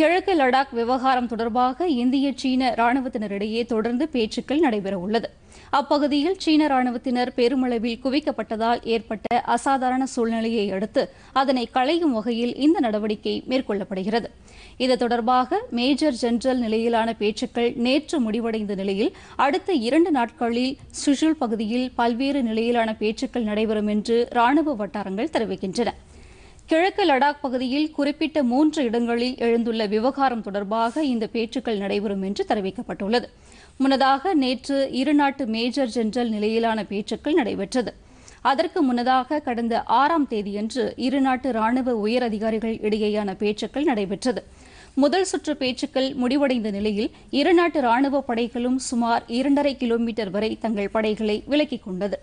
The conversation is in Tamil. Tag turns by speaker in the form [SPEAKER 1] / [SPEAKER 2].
[SPEAKER 1] கிழக்கு லடாக் விவகாரம் தொடர்பாக இந்திய சீன ராணுவத்தினரிடையே தொடர்ந்து பேச்சுக்கள் நடைபெறவுள்ளது அப்பகுதியில் சீன ராணுவத்தினர் பெருமளவில் குவிக்கப்பட்டதால் ஏற்பட்ட அசாதாரண சூழ்நிலையை அடுத்து அதனை களையும் வகையில் இந்த நடவடிக்கை மேற்கொள்ளப்படுகிறது இது தொடர்பாக மேஜர் ஜெனரல் நிலையிலான பேச்சுக்கள் நேற்று முடிவடைந்த நிலையில் அடுத்த இரண்டு நாட்களில் சுஷுல் பகுதியில் பல்வேறு நிலையிலான பேச்சுக்கள் நடைபெறும் என்று ராணுவ வட்டாரங்கள் தெரிவிக்கின்றன கிழக்கு லடாக் பகுதியில் குறிப்பிட்ட மூன்று இடங்களில் எழுந்துள்ள விவகாரம் தொடர்பாக இந்த பேச்சுக்கள் நடைபெறும் என்று தெரிவிக்கப்பட்டுள்ளது முன்னதாக நேற்று இருநாட்டு மேஜர் ஜெனரல் நிலையிலான பேச்சுக்கள் நடைபெற்றது அதற்கு முன்னதாக கடந்த ஆறாம் தேதியன்று இருநாட்டு ராணுவ உயர் அதிகாரிகள் இடையேயான பேச்சுக்கள் நடைபெற்றது முதல் சுற்று பேச்சுக்கள் முடிவடைந்த நிலையில் இருநாட்டு ராணுவ படைகளும் சுமார் இரண்டரை கிலோமீட்டர் வரை தங்கள் படைகளை விலக்கிக் கொண்டது